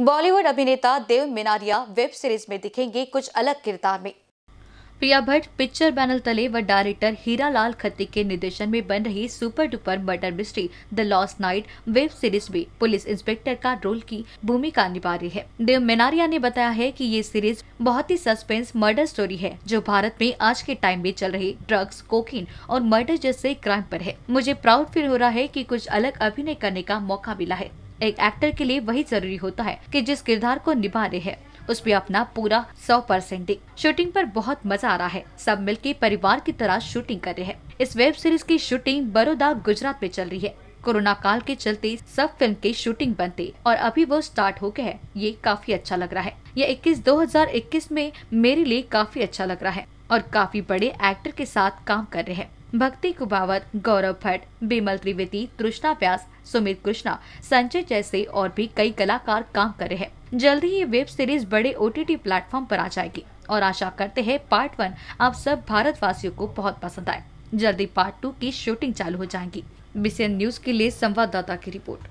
बॉलीवुड अभिनेता देव मिनारिया web series में दिखेंगे कुछ अलग किरदार में प्रिया भट्ट पिक्चर बैनल तले व डायरेक्टर हीरा लाल खत्ती के निर्देशन में बन रही super duper murder mystery the lost night web series में पुलिस इंस्पेक्टर का रोल की भूमिका निभा रही है देव मेनारिया ने बताया है कि ये सीरीज बहुत ही सस्पेंस मर्डर स्टोरी है जो भारत में आज के टाइम में चल रही ड्रग्स कोकिन और मर्डर जैसे क्राइम आरोप है मुझे प्राउड फील हो रहा है की कुछ अलग अभिनय करने का मौका मिला है एक एक्टर के लिए वही जरूरी होता है कि जिस किरदार को निभा रहे हैं उस पर अपना पूरा सौ परसेंट दे शूटिंग पर बहुत मजा आ रहा है सब मिलके परिवार की तरह शूटिंग कर रहे हैं इस वेब सीरीज की शूटिंग बड़ोदा गुजरात में चल रही है कोरोना काल के चलते सब फिल्म की शूटिंग बंद थी और अभी वो स्टार्ट हो गए है ये काफी अच्छा लग रहा है दो हजार इक्कीस में मेरे लिए काफी अच्छा लग रहा है और काफी बड़े एक्टर के साथ काम कर रहे हैं भक्ति कुबावत गौरव भट्ट बिमल त्रिवेदी तृष्णा व्यास सुमित कृष्णा संजय जैसे और भी कई कलाकार काम कर रहे हैं जल्द ही ये वेब सीरीज बड़े ओ टी प्लेटफॉर्म पर आ जाएगी और आशा करते हैं पार्ट वन आप सब भारतवासियों को बहुत पसंद आए जल्दी पार्ट टू की शूटिंग चालू हो जाएगी बीसीएन न्यूज के लिए संवाददाता की रिपोर्ट